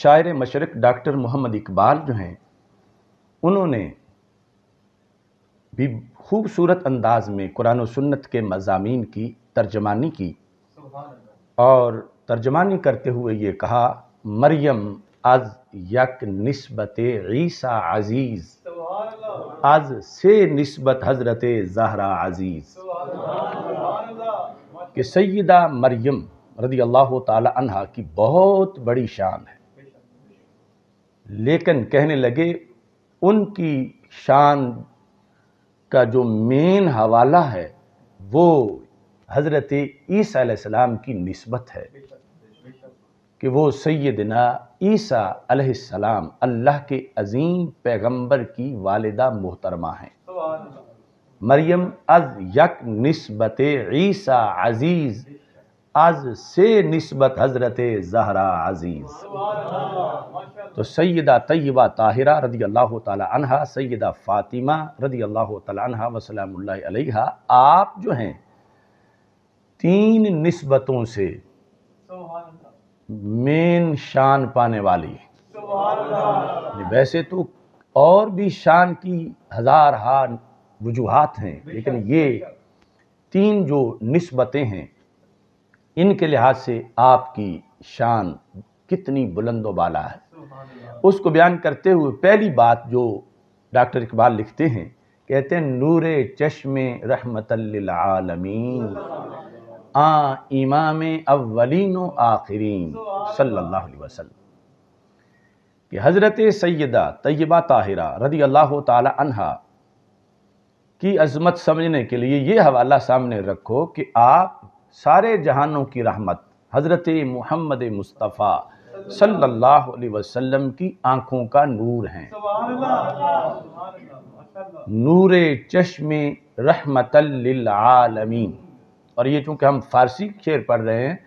शायर मशरक डॉक्टर मोहम्मद इकबाल जो हैं उन्होंने भी खूबसूरत अंदाज में कुरान और सुन्नत के मजामी की तर्जमानी की और तर्जमानी करते हुए ये कहा मरियम आज यक नस्बत ईसा अजीज़ आज से नस्बत हज़रत जहरा अजीज़ कि सैदा मरियम रदी अल्लाह तला की बहुत बड़ी शान है लेकिन कहने लगे उनकी शान का जो मेन हवाला है वो हज़रत ईसा की नस्बत है कि वो सैदना ईसा सलाम अल्लाह के अजीम पैगंबर की वालदा मोहतरमा हैं मरियम अज यक नस्बत ईसा अजीज़ आज से नस्बत हज़रत जहरा अज़ीज़ तो सैदा तय्यबा ताहिरा रदी अल्लाह तहा सैदा फ़ातिमा रदी अल्लाह तहा वसलम आप जो हैं तीन नस्बतों से मेन शान पाने वाली वैसे तो और भी शान की हज़ार हार वजूहत हैं लेकिन ये तीन जो नस्बतें हैं इनके लिहाज से आपकी शान कितनी बुलंद है उसको बयान करते हुए पहली बात जो डॉक्टर इकबाल लिखते हैं कहते हैं नूर चश्म आलमीन आ इमाम अवलिन आखिरीन सल्ला कि हज़रत सैदा तय्यबा ताहिरा रदी अल्लाह तहा की अजमत समझने के लिए ये हवाला सामने रखो कि आप सारे जहानों की रहमत हज़रत मोहम्मद मुस्तफ़ा सल्लल्लाहु अलैहि वसल्लम की आँखों का नूर हैं नूर चश्म रहमतमीन और ये चूँकि हम फ़ारसी शेर पढ़ रहे हैं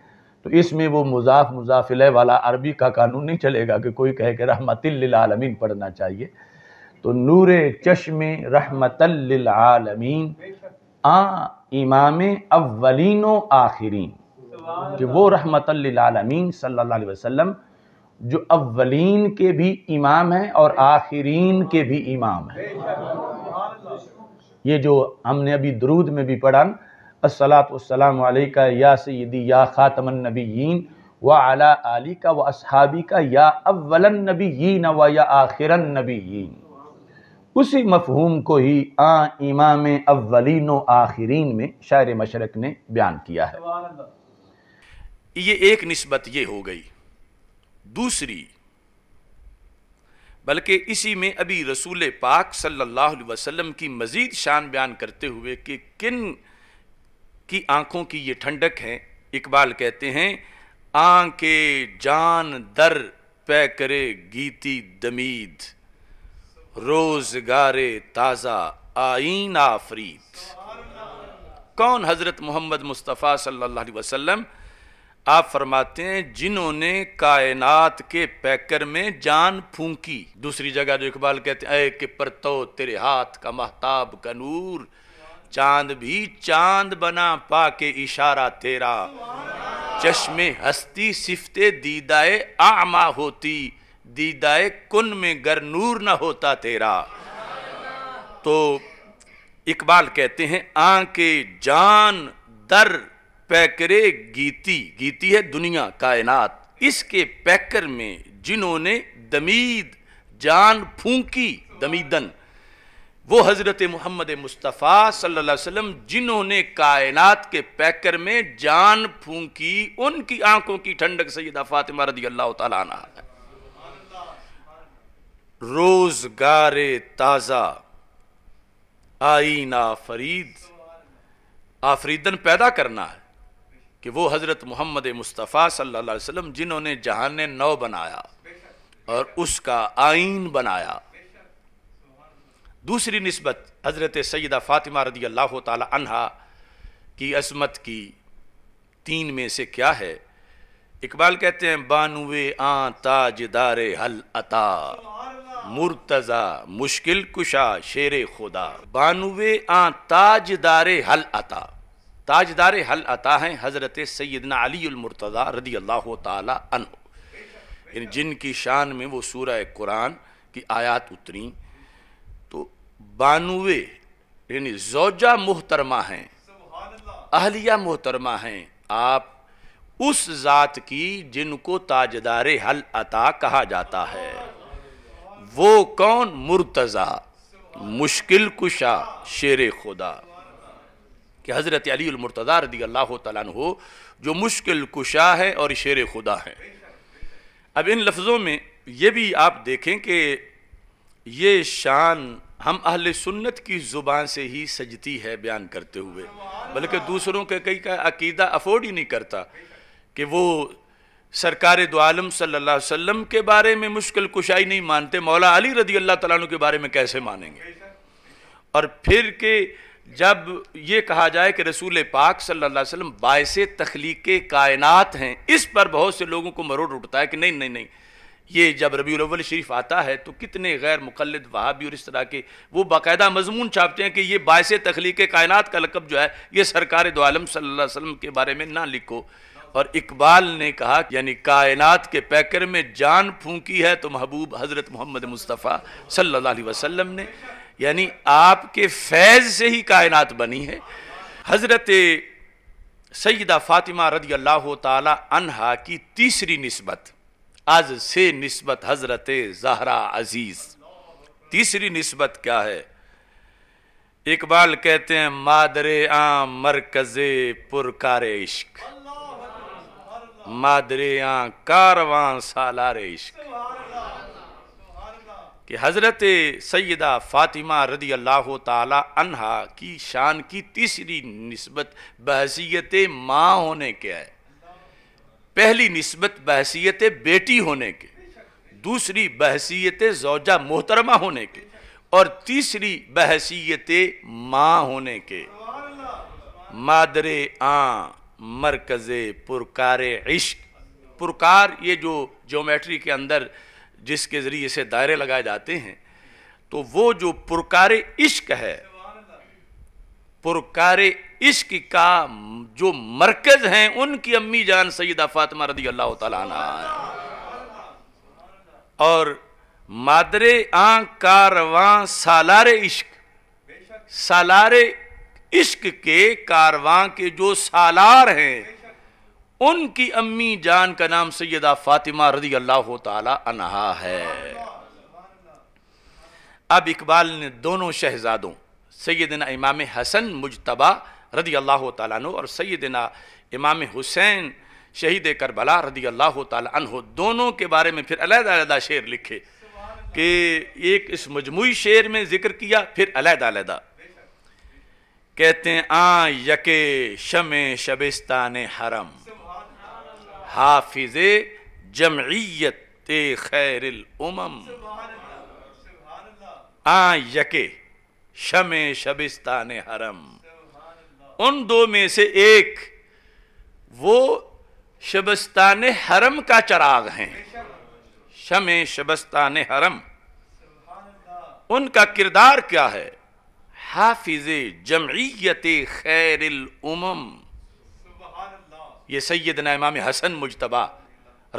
तो इसमें वो मुजाफ मुजाफिल वाला अरबी का कानून नहीं चलेगा कि कोई कहे कि आलमीन पढ़ना चाहिए तो नूर चश्म रहमतमीन आ इमाम अवलिन आखिरीन कि वो रहमत आलमीन सल्ला वसम जो अव्वलिन के भी इमाम हैं और आखिरीन के भी इमाम हैं ये जो हमने अभी दरूद में भी पढ़ा असलातम का या सदी या ख़ातमन नबीन व आला आली का व असहाबी का या अवलन नबीन व या आखिरन नबीन उसी मफहूम को ही आ इमाम अवलिन आखिरीन में शायर मशरक ने बयान किया है ये एक नस्बत ये हो गई दूसरी बल्कि इसी में अभी रसूल पाक सल्लल्लाहु अलैहि वसल्लम की मज़ीद शान बयान करते हुए कि किन की आंखों की ये ठंडक है इकबाल कहते हैं आंखें जान दर पै करे गीती दमीद रोजगार ताज़ा आइन आफरीत कौन हज़रत मोहम्मद मुस्तफ़ा सल्लल्लाहु अलैहि वसल्लम आप फरमाते हैं जिन्होंने कायनात के पैकर में जान फूंकी दूसरी जगह जो इकबाल कहते हैं कि परतो तेरे हाथ का महताब का नूर चांद भी चांद बना पा के इशारा तेरा चश्मे हस्ती सिफते दीदाए आमा होती दीदाए कुन में गर नूर ना होता तेरा तो इकबाल कहते हैं आके जान दर पैकरे गीती गीती है दुनिया कायनात इसके पैकर में जिन्होंने दमीद जान फूंकी दमीदन वो हज़रत मोहम्मद मुस्तफ़ा सल्लल्लाहु अलैहि वसल्लम जिन्होंने कायनात के पैकर में जान फूंकी उनकी आंखों की ठंडक सैदा फातिमा रदी अल्लाह तला रोजगार ताज़ा आईना फरीद आफरीदन पैदा करना है कि वो हज़रत मोहम्मद मुस्तफ़ा सल्लल्लाहु अलैहि वसल्लम जिन्होंने जहान नौ बनाया और उसका आइन बनाया दूसरी नस्बत हज़रत सैदा फ़ातिमा रदी अल्लाह तहा की असमत की तीन में से क्या है इकबाल कहते हैं बानुए आ ताजदार हल अता मुर्तज़ा मुश्किल कुशा शेर खुदा बानवे आ ताजदार हल अता ताजदार हल अता हैं हज़रत सैदना अलीमरतज़ा रदी अल्लाह तन जिनकी शान में वो सूर कुरान की आयात उतरी तो बानवे यानी जोजा मोहतरमा हैं अहलिया मोहतरमा हैं आप उस ज़ात की जिनको ताजदार हल अता कहा जाता है वो कौन मुर्तज़ा मुश्किल कुशा शेर खुदा कि हज़रत अलीमरतज़ा रदी अल्लाह हो जो मुश्किल कुशा है और शेर खुदा है अब इन लफ्ज़ों में ये भी आप देखें कि ये शान हम अहल सुन्नत की ज़ुबान से ही सजती है बयान करते हुए बल्कि दूसरों के कई का अकीदा अफोर्ड ही नहीं करता कि वो सरकार दो आलम सल्लल्लाहु के बारे में मुश्किल कुशाई नहीं मानते मौला अली रदी अल्लाह तु के बारे में कैसे मानेंगे और फिर के जब ये कहा जाए कि रसूल पाक सल्ला वसलम बायस तख्लीक कायनत हैं इस पर बहुत से लोगों को मरोड़ उठता है कि नहीं नहीं नहीं ये जब रबी अव्वल शरीफ आता है तो कितने गैर मुखलद वहाबी और इस तरह के वो बाकायदा मजमून छापते हैं कि ये बायस तख्लीक कायनात का लकब जो है ये सरकार दो आलम सल्लल्लाहु के बारे में ना लिखो और इकबाल ने कहा यानी कायनात के पैकर में जान फूंकी है तो महबूब हज़रत मोहम्मद मुस्तफ़ा सल्लल्लाहु अलैहि वसल्लम ने यानी आपके फैज़ से ही कायनात बनी है हज़रत सईदा फ़ातिमा रदी अल्लाह तहा की तीसरी नस्बत आज से नस्बत हज़रत जहरा अज़ीज़ तीसरी नस्बत क्या है इकबाल कहते हैं मादरे आम मरकज़ पुरकार इश्क़ मादरिया कारवां सालार इश्क कि हज़रत सैदा फ़ातिमा रदी अल्लाह तहा की शान की तीसरी नस्बत बहसीत माँ होने के है पहली नस्बत बहसीत बेटी होने के दूसरी बहसीत जोजा मोहतरमा होने के और तीसरी बहसीत माँ होने के मादरे आ मरकज़ पुरकार इश्क पुरकार ये जो ज्योमेट्री के अंदर जिसके ज़रिए से दायरे लगाए जाते हैं तो वो जो पुरकार इश्क है पुरकार इश्क का जो मरकज़ हैं उनकी अम्मी जान सईदा फातिमा रदी अल्लाह तला और मादरे आ कारवां सालार इश्क सालार इश्क के कारवां के जो सालार हैं उनकी अम्मी जान का नाम सैदा फातिमा रजी अल्लाह तहा है अब इकबाल ने दोनों शहजादों सैदना इमाम हसन मुजतबा रदी अल्लाह तु और सैदना इमाम हुसैन शहीद करबला रदी अल्लाह तहो दोनों के बारे में फिर अलहदा शेर लिखे कि एक इस मजमू शेर में जिक्र किया फिर अलहदा अलहदा कहते हैं आ यके शमे शबिस्तान हरम हाफिज जमयत खैर उमम आ यके शम शबिस्तान हरम उन दो में से एक वो शबस्तान हरम का चराग हैं शम शबस्तान हरम उनका किरदार क्या है हाफिज जमयत खैर उमम ये सैदना इमाम हसन मुशतबा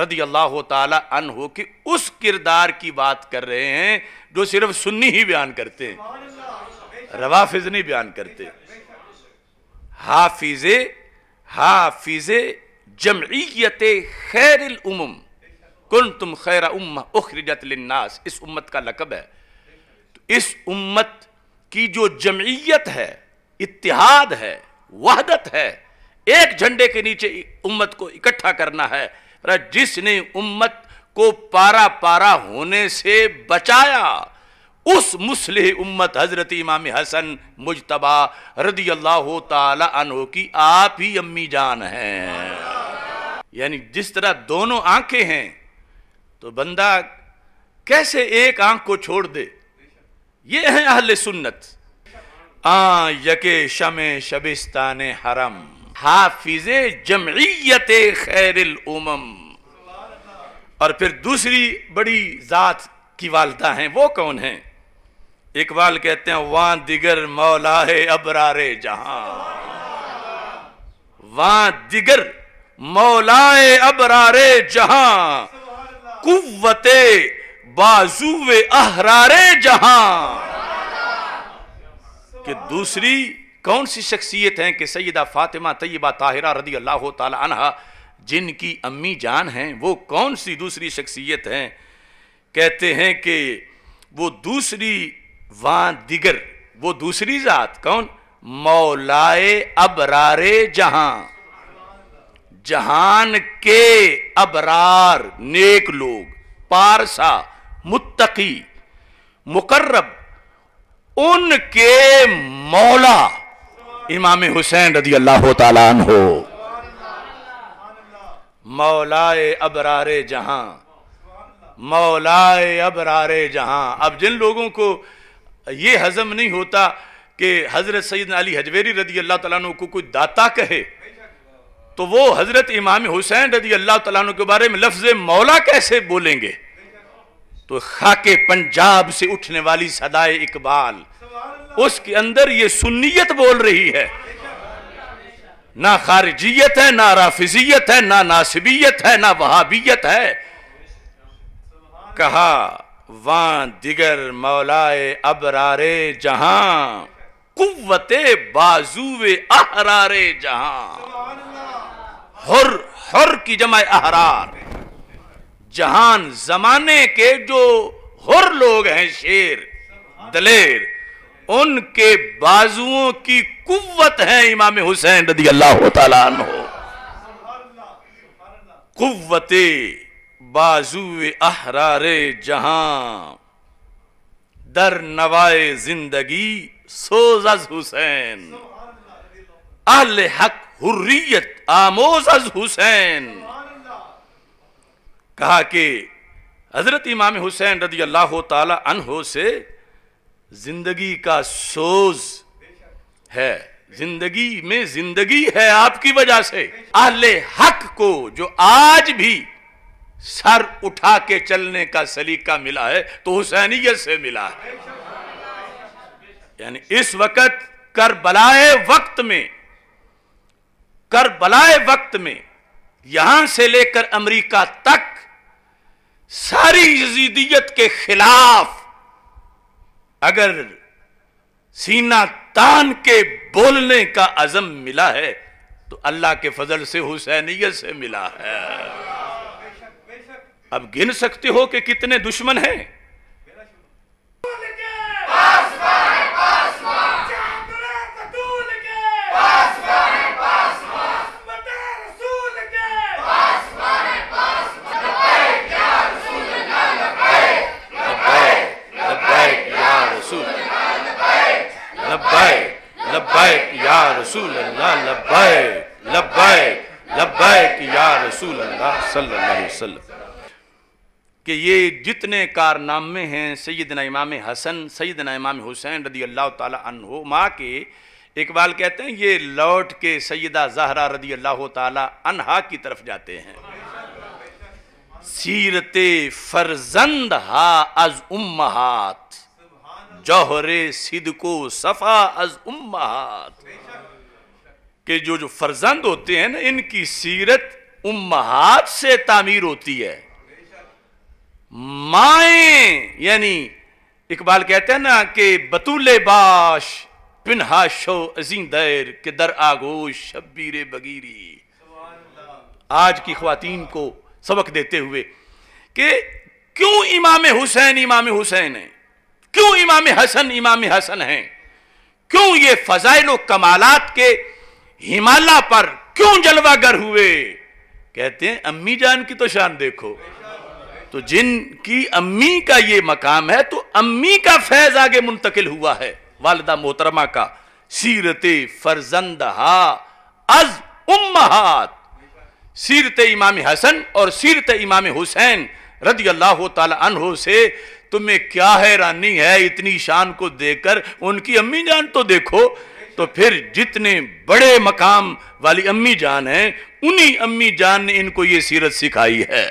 रदी अल्लाह तन हो कि उस किरदार की बात कर रहे हैं जो सिर्फ सुन्नी ही बयान करते हैं रवाफिज नहीं बयान करते हाफिज हाफिज जमयत खैर उम कुन तुम खैर उम उखरजत लिन्नास इस उम्मत का लकब है तो इस उम्मत कि जो जमीयत है इतिहाद है वहदत है एक झंडे के नीचे उम्मत को इकट्ठा करना है जिसने उम्मत को पारा पारा होने से बचाया उस मुस्लिम उम्मत हजरत इमाम हसन मुजतबा रदी अल्लाह तला की आप ही अम्मी जान हैं यानी जिस तरह दोनों आंखें हैं तो बंदा कैसे एक आंख को छोड़ दे ये हैं अहल सुन्नत आ यके शम शबिस्तान हरम हाफिज जमयत खैर उम और फिर दूसरी बड़ी जात की वालदा हैं वो कौन हैं इकबाल कहते हैं वां दिगर मौला है अबरारे जहां वां दिगर मौलाए अबरारे जहां कुवते बाजू अहरारे जहां कि दूसरी कौन सी शख्सियत है कि सैदा फातिमा तैयबा ताहिरा रदी अल्लाह तहा जिनकी अम्मी जान हैं वो कौन सी दूसरी शख्सियत हैं कहते हैं कि वो दूसरी वां दिगर वो दूसरी ज़ात कौन मौलाए अबरारे जहां जहान के अबरार नेक लोग पारसा मुत्तकी मुकर्रब उनके मौला इमाम हुसैन रदी अल्लाह तलान हो मौलाए अबरारे जहां मौलाए अबरारे जहां अब जिन लोगों को यह हजम नहीं होता कि हजरत सैद अली हजवेरी रदी अल्लाह तु को कोई दाता कहे तो वो हजरत इमाम हुसैन रदी अल्लाह तु के बारे में लफ्ज मौला कैसे बोलेंगे तो खाके पंजाब से उठने वाली सदाए इकबाल उसके अंदर ये सुन्नियत बोल रही है ना खारजियत है ना राफिजियत है ना नासिबियत है ना वहाबियत है कहा वा दिगर मौलाए अबरारे जहां कुत बाजुवे अहरारे जहां हर हर की जमाए अहरार जहान जमाने के जो हुर लोग हैं शेर दलेर उनके बाजुओं की कुवत है इमाम हुसैन रदी अल्लाह तलावते कुत बाजू अहरारे जहां दर नवाए जिंदगी सोजज हुसैन अल हक हुर्रियत अज हुसैन कहा कि हज़रत इमाम हुसैन रदी अल्लाह तहो से जिंदगी का सोज है जिंदगी में जिंदगी है आपकी वजह से आले हक को जो आज भी सर उठा के चलने का सलीका मिला है तो हुसैनियत से मिला है यानी इस वक्त कर बलाए वक्त में कर बलाए वक्त में यहां से लेकर अमेरिका तक सारी यजीदियत के खिलाफ अगर सीना तान के बोलने का अजम मिला है तो अल्लाह के फजल से हुसैनियत से मिला है अब गिन सकते हो कि कितने दुश्मन हैं ना लब्बैक लब्बैक कि या रसूल अल्लाह सल्लल्लाहु अलैहि वसल्लम कि ये जितने कारनामे हैं सैदना इमाम हसन सैदना इमाम हुसैन रदी अल्लाह तहो माँ के इकबाल कहते हैं ये लौट के सैदा जहरा रदी अल्लाह तहा की तरफ जाते हैं सीरत फरजंद हा अज उम्महात जौहरे सिद को सफ़ा अज उम्महात कि जो जो फर्जंद होते हैं ना इनकी सीरत उम्महात से तामीर होती है माए यानी इकबाल कहते हैं ना कि बतूले बाश पिन्हा शो अजीम दैर के दर आगोश शब्बीर बगीरी आज की खुवान को सबक देते हुए कि क्यों इमाम हुसैन इमाम हुसैन है क्यों इमाम हसन इमाम हसन है क्यों ये फजाइल कमालात के हिमालय पर क्यों जलवागर हुए कहते हैं अम्मी जान की तो शान देखो तो जिनकी अम्मी का ये मकाम है तो अम्मी का फैज आगे मुंतकिल हुआ है वालदा मोहतरमा का सीरत फरजंदहा अज उम्महात सीरत इमाम हसन और सीरत इमाम हुसैन रदी अल्लाह तहो से तुम्हें क्या हैरानी है इतनी शान को देखकर उनकी अम्मी जान तो देखो तो फिर जितने बड़े मकाम वाली अम्मी जान है उन्हीं अम्मी जान ने इनको ये सीरत सिखाई है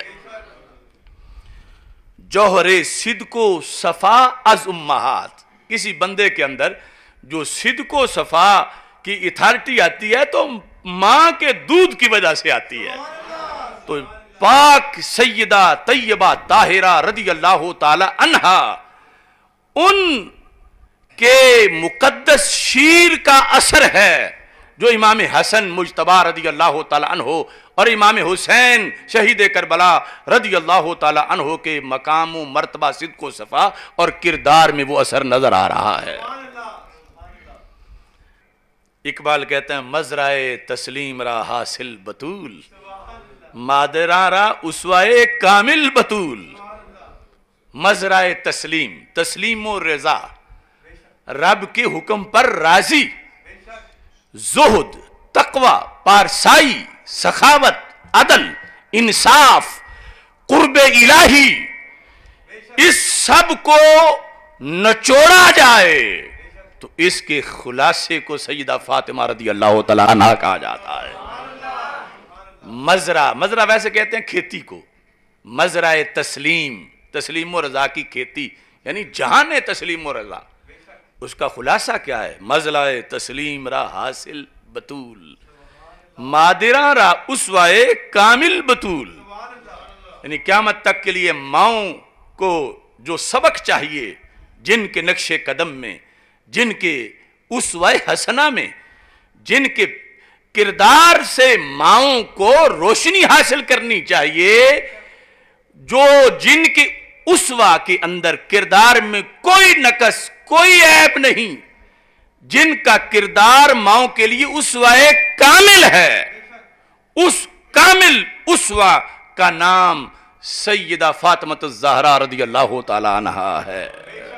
जौहरे सिद को सफ़ा अज उम्माहात किसी बंदे के अंदर जो सिद को सफ़ा की अथॉरिटी आती है तो मां के दूध की वजह से आती है तो पाक सैदा तैयबा ताहिरा रदी अल्लाह तला अनहा उन के मुकद्दस शीर का असर है जो इमाम हसन मुशतबा रदी अल्लाह तहो और इमाम हुसैन शहीद करबला रदी अल्लाह तहो के मकाम मरतबा सिद को सफ़ा और किरदार में वो असर नज़र आ रहा है इकबाल कहते हैं मजराए तस्लीम रा हासिल बतूल रा उसवाए कामिल बतूल मजराए तस्लीम तस्लीम रजा रब के हुक्म पर राजी जोहद तकवा पारसाई सखावत अदल इंसाफ कुर्ब इलाही इस सब को नचोड़ा जाए तो इसके खुलासे को सईदा फातिमा रदी अल्लाह तला कहा जाता है मजरा मजरा वैसे कहते हैं खेती को मजरा तस्लीम तस्लीम रजा की खेती यानी ने तस्लीम रजा उसका खुलासा क्या है मजलाए तस्लीम रा हासिल बतूल मादिरा रा उसवाए कामिल बतूल यानी क्यामत तक के लिए माओ को जो सबक चाहिए जिनके नक्शे कदम में जिनके उस हसना में जिनके किरदार से माओ को रोशनी हासिल करनी चाहिए जो जिनकी उसवा के अंदर किरदार में कोई नकस कोई ऐप नहीं जिनका किरदार माओ के लिए उसवा एक कामिल है उस कामिल उसवा का नाम सैयदा फातमत जहरा रदी अल्लाह तला है